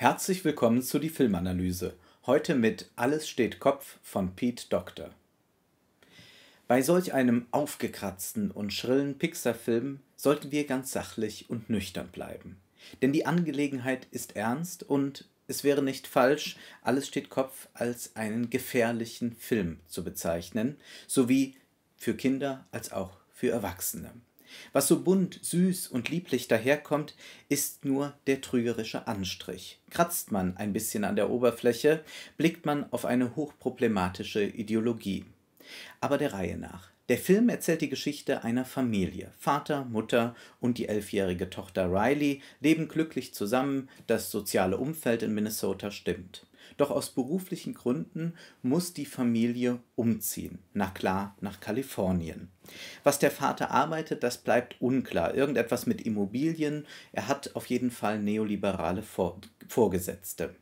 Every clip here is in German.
Herzlich willkommen zu die Filmanalyse. Heute mit Alles steht Kopf von Pete Doctor. Bei solch einem aufgekratzten und schrillen Pixar-Film sollten wir ganz sachlich und nüchtern bleiben. Denn die Angelegenheit ist ernst und es wäre nicht falsch, Alles steht Kopf als einen gefährlichen Film zu bezeichnen, sowie für Kinder als auch für Erwachsene. Was so bunt, süß und lieblich daherkommt, ist nur der trügerische Anstrich. Kratzt man ein bisschen an der Oberfläche, blickt man auf eine hochproblematische Ideologie. Aber der Reihe nach. Der Film erzählt die Geschichte einer Familie. Vater, Mutter und die elfjährige Tochter Riley leben glücklich zusammen, das soziale Umfeld in Minnesota stimmt. Doch aus beruflichen Gründen muss die Familie umziehen. Na klar, nach Kalifornien. Was der Vater arbeitet, das bleibt unklar. Irgendetwas mit Immobilien. Er hat auf jeden Fall neoliberale Vor Vorgesetzte.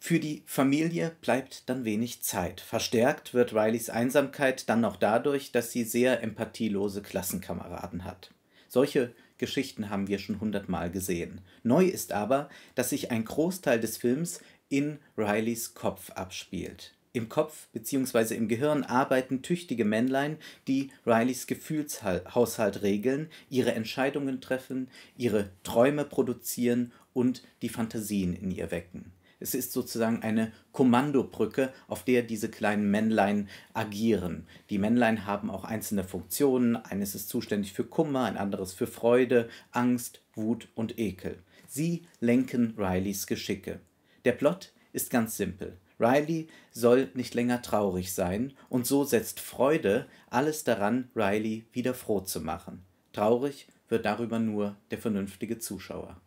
Für die Familie bleibt dann wenig Zeit. Verstärkt wird Rileys Einsamkeit dann noch dadurch, dass sie sehr empathielose Klassenkameraden hat. Solche Geschichten haben wir schon hundertmal gesehen. Neu ist aber, dass sich ein Großteil des Films in Rileys Kopf abspielt. Im Kopf bzw. im Gehirn arbeiten tüchtige Männlein, die Rileys Gefühlshaushalt regeln, ihre Entscheidungen treffen, ihre Träume produzieren und die Fantasien in ihr wecken. Es ist sozusagen eine Kommandobrücke, auf der diese kleinen Männlein agieren. Die Männlein haben auch einzelne Funktionen. Eines ist zuständig für Kummer, ein anderes für Freude, Angst, Wut und Ekel. Sie lenken Rileys Geschicke. Der Plot ist ganz simpel. Riley soll nicht länger traurig sein und so setzt Freude alles daran, Riley wieder froh zu machen. Traurig wird darüber nur der vernünftige Zuschauer.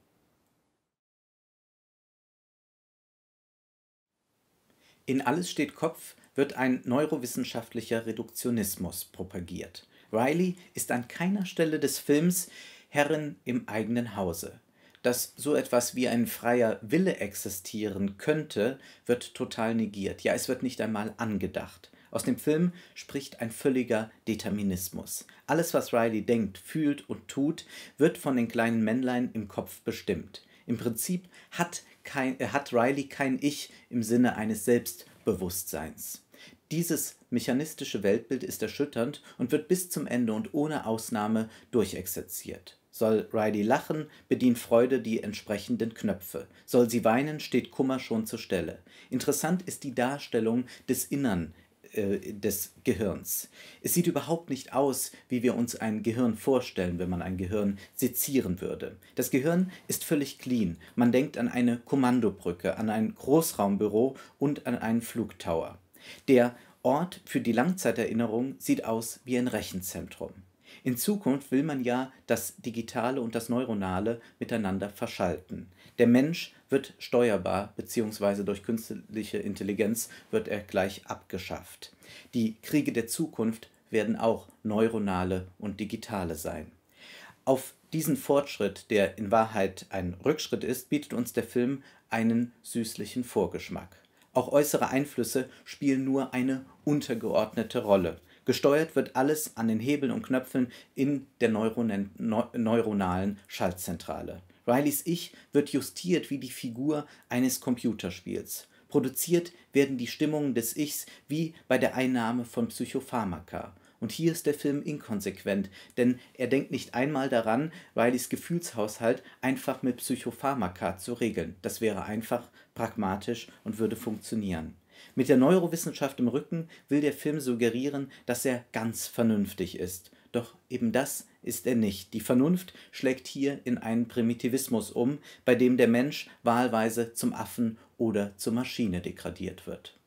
In Alles steht Kopf wird ein neurowissenschaftlicher Reduktionismus propagiert. Riley ist an keiner Stelle des Films Herrin im eigenen Hause dass so etwas wie ein freier Wille existieren könnte, wird total negiert. Ja, es wird nicht einmal angedacht. Aus dem Film spricht ein völliger Determinismus. Alles, was Riley denkt, fühlt und tut, wird von den kleinen Männlein im Kopf bestimmt. Im Prinzip hat, kein, äh, hat Riley kein Ich im Sinne eines Selbstbewusstseins. Dieses mechanistische Weltbild ist erschütternd und wird bis zum Ende und ohne Ausnahme durchexerziert. Soll Riley lachen, bedient Freude die entsprechenden Knöpfe. Soll sie weinen, steht Kummer schon zur Stelle. Interessant ist die Darstellung des Innern äh, des Gehirns. Es sieht überhaupt nicht aus, wie wir uns ein Gehirn vorstellen, wenn man ein Gehirn sezieren würde. Das Gehirn ist völlig clean. Man denkt an eine Kommandobrücke, an ein Großraumbüro und an einen Flugtower. Der Ort für die Langzeiterinnerung sieht aus wie ein Rechenzentrum. In Zukunft will man ja das Digitale und das Neuronale miteinander verschalten. Der Mensch wird steuerbar, beziehungsweise durch künstliche Intelligenz wird er gleich abgeschafft. Die Kriege der Zukunft werden auch neuronale und digitale sein. Auf diesen Fortschritt, der in Wahrheit ein Rückschritt ist, bietet uns der Film einen süßlichen Vorgeschmack. Auch äußere Einflüsse spielen nur eine untergeordnete Rolle. Gesteuert wird alles an den Hebeln und Knöpfen in der Neuron Neu neuronalen Schaltzentrale. Rileys Ich wird justiert wie die Figur eines Computerspiels. Produziert werden die Stimmungen des Ichs wie bei der Einnahme von Psychopharmaka. Und hier ist der Film inkonsequent, denn er denkt nicht einmal daran, Rileys Gefühlshaushalt einfach mit Psychopharmaka zu regeln. Das wäre einfach, pragmatisch und würde funktionieren. Mit der Neurowissenschaft im Rücken will der Film suggerieren, dass er ganz vernünftig ist. Doch eben das ist er nicht. Die Vernunft schlägt hier in einen Primitivismus um, bei dem der Mensch wahlweise zum Affen oder zur Maschine degradiert wird.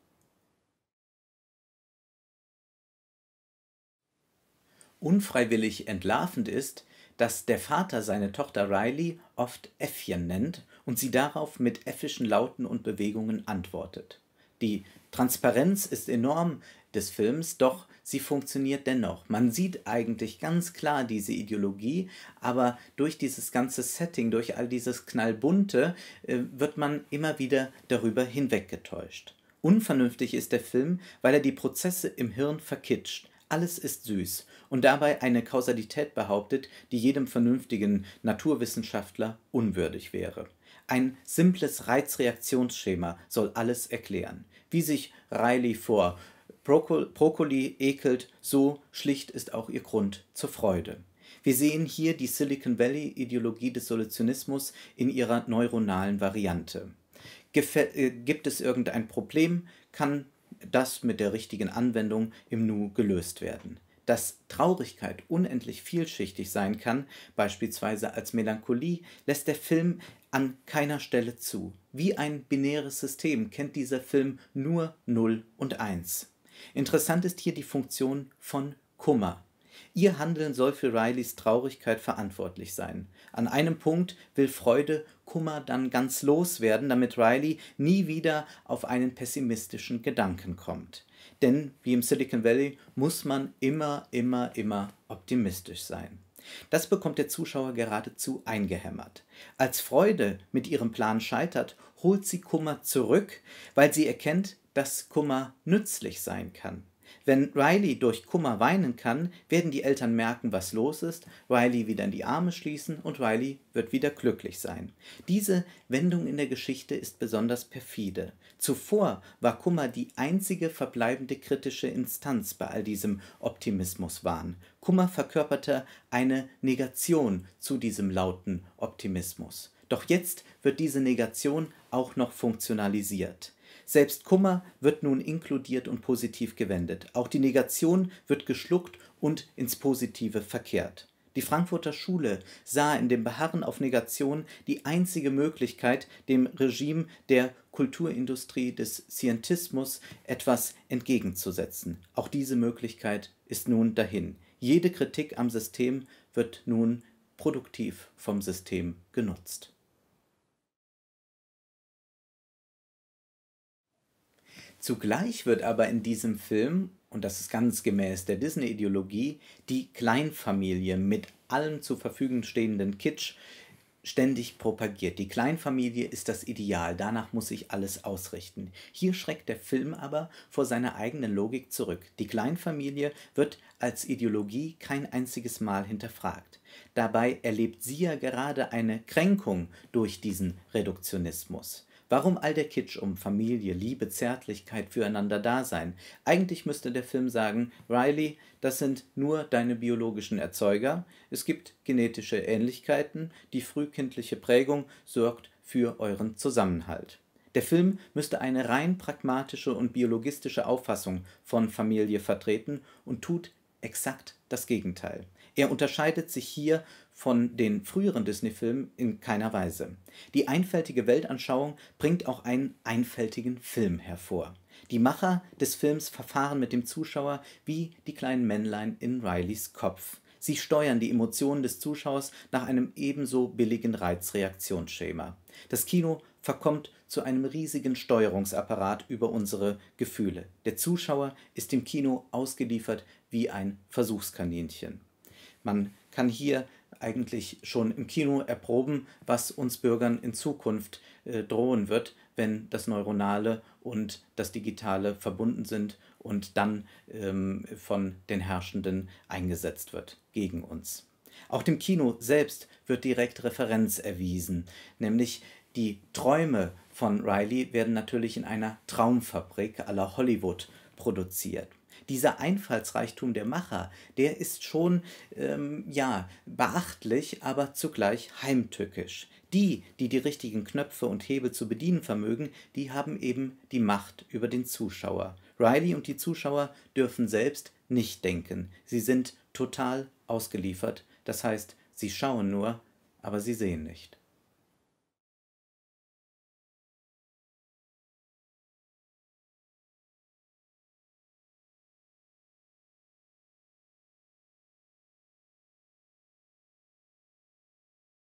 Unfreiwillig entlarvend ist, dass der Vater seine Tochter Riley oft Äffchen nennt und sie darauf mit äffischen Lauten und Bewegungen antwortet. Die Transparenz ist enorm des Films, doch sie funktioniert dennoch. Man sieht eigentlich ganz klar diese Ideologie, aber durch dieses ganze Setting, durch all dieses Knallbunte, äh, wird man immer wieder darüber hinweggetäuscht. Unvernünftig ist der Film, weil er die Prozesse im Hirn verkitscht alles ist süß und dabei eine Kausalität behauptet, die jedem vernünftigen Naturwissenschaftler unwürdig wäre. Ein simples Reizreaktionsschema soll alles erklären. Wie sich Riley vor Brokkoli ekelt, so schlicht ist auch ihr Grund zur Freude. Wir sehen hier die Silicon Valley-Ideologie des Solutionismus in ihrer neuronalen Variante. Gefä äh, gibt es irgendein Problem, kann das mit der richtigen Anwendung im Nu gelöst werden. Dass Traurigkeit unendlich vielschichtig sein kann, beispielsweise als Melancholie, lässt der Film an keiner Stelle zu. Wie ein binäres System kennt dieser Film nur 0 und 1. Interessant ist hier die Funktion von Kummer, Ihr Handeln soll für Rileys Traurigkeit verantwortlich sein. An einem Punkt will Freude Kummer dann ganz loswerden, damit Riley nie wieder auf einen pessimistischen Gedanken kommt. Denn wie im Silicon Valley muss man immer, immer, immer optimistisch sein. Das bekommt der Zuschauer geradezu eingehämmert. Als Freude mit ihrem Plan scheitert, holt sie Kummer zurück, weil sie erkennt, dass Kummer nützlich sein kann. Wenn Riley durch Kummer weinen kann, werden die Eltern merken, was los ist, Riley wieder in die Arme schließen und Riley wird wieder glücklich sein. Diese Wendung in der Geschichte ist besonders perfide. Zuvor war Kummer die einzige verbleibende kritische Instanz bei all diesem Optimismuswahn. Kummer verkörperte eine Negation zu diesem lauten Optimismus. Doch jetzt wird diese Negation auch noch funktionalisiert. Selbst Kummer wird nun inkludiert und positiv gewendet. Auch die Negation wird geschluckt und ins Positive verkehrt. Die Frankfurter Schule sah in dem Beharren auf Negation die einzige Möglichkeit, dem Regime der Kulturindustrie des Scientismus etwas entgegenzusetzen. Auch diese Möglichkeit ist nun dahin. Jede Kritik am System wird nun produktiv vom System genutzt. Zugleich wird aber in diesem Film, und das ist ganz gemäß der Disney-Ideologie, die Kleinfamilie mit allem zur Verfügung stehenden Kitsch ständig propagiert. Die Kleinfamilie ist das Ideal, danach muss sich alles ausrichten. Hier schreckt der Film aber vor seiner eigenen Logik zurück. Die Kleinfamilie wird als Ideologie kein einziges Mal hinterfragt. Dabei erlebt sie ja gerade eine Kränkung durch diesen Reduktionismus. Warum all der Kitsch um Familie, Liebe, Zärtlichkeit, füreinander Dasein? Eigentlich müsste der Film sagen, Riley, das sind nur deine biologischen Erzeuger. Es gibt genetische Ähnlichkeiten, die frühkindliche Prägung sorgt für euren Zusammenhalt. Der Film müsste eine rein pragmatische und biologistische Auffassung von Familie vertreten und tut exakt das Gegenteil. Er unterscheidet sich hier von den früheren Disney-Filmen in keiner Weise. Die einfältige Weltanschauung bringt auch einen einfältigen Film hervor. Die Macher des Films verfahren mit dem Zuschauer wie die kleinen Männlein in Rileys Kopf. Sie steuern die Emotionen des Zuschauers nach einem ebenso billigen Reizreaktionsschema. Das Kino verkommt zu einem riesigen Steuerungsapparat über unsere Gefühle. Der Zuschauer ist dem Kino ausgeliefert wie ein Versuchskaninchen. Man kann hier eigentlich schon im Kino erproben, was uns Bürgern in Zukunft äh, drohen wird, wenn das Neuronale und das Digitale verbunden sind und dann ähm, von den Herrschenden eingesetzt wird gegen uns. Auch dem Kino selbst wird direkt Referenz erwiesen, nämlich die Träume von Riley werden natürlich in einer Traumfabrik aller Hollywood produziert dieser Einfallsreichtum der Macher, der ist schon ähm, ja, beachtlich, aber zugleich heimtückisch. Die, die die richtigen Knöpfe und Hebel zu bedienen vermögen, die haben eben die Macht über den Zuschauer. Riley und die Zuschauer dürfen selbst nicht denken. Sie sind total ausgeliefert. Das heißt, sie schauen nur, aber sie sehen nicht.